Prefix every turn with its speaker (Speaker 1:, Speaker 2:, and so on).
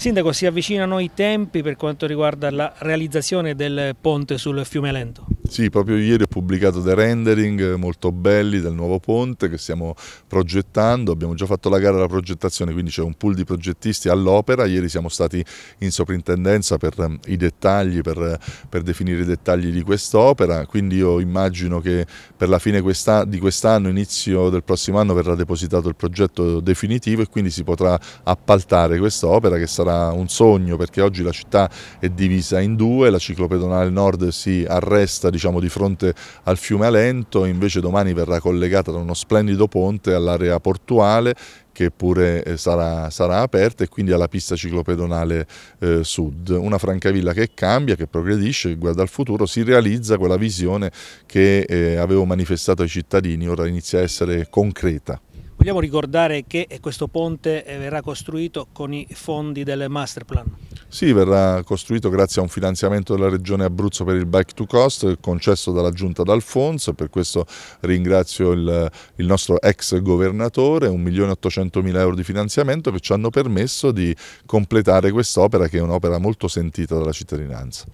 Speaker 1: Sindaco, si avvicinano i tempi per quanto riguarda la realizzazione del ponte sul fiume Lento?
Speaker 2: Sì, proprio ieri ho pubblicato dei rendering molto belli del nuovo ponte che stiamo progettando, abbiamo già fatto la gara della progettazione, quindi c'è un pool di progettisti all'opera, ieri siamo stati in soprintendenza per ehm, i dettagli, per, per definire i dettagli di quest'opera, quindi io immagino che per la fine questa, di quest'anno, inizio del prossimo anno verrà depositato il progetto definitivo e quindi si potrà appaltare quest'opera che sarà un sogno perché oggi la città è divisa in due, la ciclopedonale nord si arresta di diciamo, di fronte al fiume Alento, invece domani verrà collegata da uno splendido ponte all'area portuale che pure eh, sarà, sarà, aperta e quindi alla pista ciclopedonale eh, sud. Una Francavilla che cambia, che progredisce, che guarda al futuro, si realizza quella visione che eh, avevo manifestato ai cittadini, ora inizia a essere concreta.
Speaker 1: Vogliamo ricordare che eh, questo ponte eh, verrà costruito con i fondi del Master Plan?
Speaker 2: Sì, verrà costruito grazie a un finanziamento della Regione Abruzzo per il Bike to Cost concesso dalla Giunta d'Alfonso, per questo ringrazio il, il nostro ex governatore, 1.800.000 euro di finanziamento che ci hanno permesso di completare quest'opera che è un'opera molto sentita dalla cittadinanza.